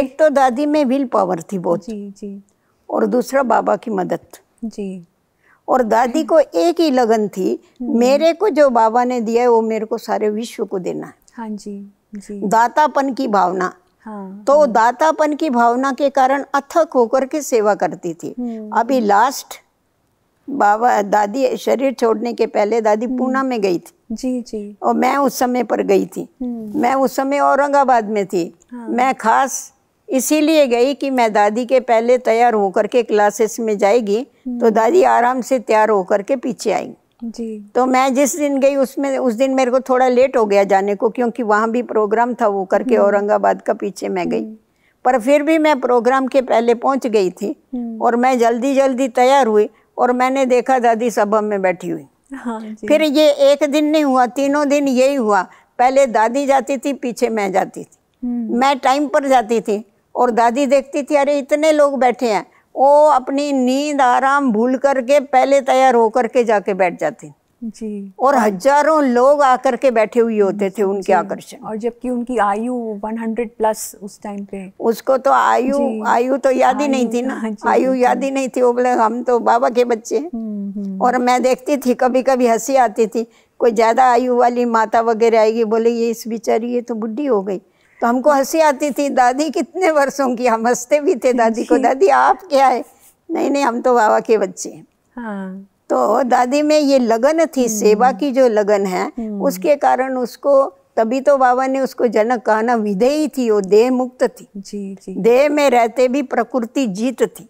एक तो दादी में विल पावर थी बहुत जी जी और दूसरा बाबा की मदद जी और दादी को एक ही लगन थी हम्म। मेरे को जो बाबा ने दिया है वो मेरे को सारे विश्व को देना है हाँ जी, जी। दातापन की भावना हाँ, तो हाँ। दातापन की भावना के कारण अथक होकर के सेवा करती थी हम्म। अभी लास्ट बाबा दादी शरीर छोड़ने के पहले दादी हम्म। पूना में गई थी जी जी और मैं उस समय पर गई थी मैं उस समय औरंगाबाद में थी हाँ। मैं खास इसीलिए गई कि मैं दादी के पहले तैयार होकर के क्लासेस में जाएगी तो हम्म। दादी आराम से तैयार होकर के पीछे आई जी तो मैं जिस दिन गई उसमें उस दिन मेरे को थोड़ा लेट हो गया जाने को क्योंकि वहाँ भी प्रोग्राम था वो करके हम्म। औरंगाबाद का पीछे मैं गई हम्म। पर फिर भी मैं प्रोग्राम के पहले पहुँच गई थी और मैं जल्दी जल्दी तैयार हुई और मैंने देखा दादी सभा में बैठी हुई हाँ फिर ये एक दिन नहीं हुआ तीनों दिन यही हुआ पहले दादी जाती थी पीछे मैं जाती थी मैं टाइम पर जाती थी और दादी देखती थी अरे इतने लोग बैठे हैं वो अपनी नींद आराम भूल करके पहले तैयार होकर के जाके बैठ जाती जी और हजारों लोग आकर के बैठे हुए होते थे उनके आकर्षण और जबकि उनकी आयु 100 प्लस उस टाइम पे उसको तो आयु आयु तो याद ही नहीं थी तो ना हाँ आयु याद ही नहीं थी वो बोले हम तो बाबा के बच्चे हैं हम्म, हम्म। और मैं देखती थी कभी कभी हंसी आती थी कोई ज़्यादा आयु वाली माता वगैरह आएगी बोले ये इस बेचारी ये तो बुढ़ी हो गई तो हमको हंसी आती थी दादी कितने वर्षों की हम हंसते भी थे दादी को दादी आप क्या है नहीं नहीं हम तो बाबा के बच्चे हैं हाँ। तो दादी में ये लगन थी हम्म। सेवा की जो लगन है हम्म। उसके कारण उसको तभी तो बाबा ने उसको जनक कहा ना विधेयी थी वो देह मुक्त थी जी जी देह में रहते भी प्रकृति जीत थी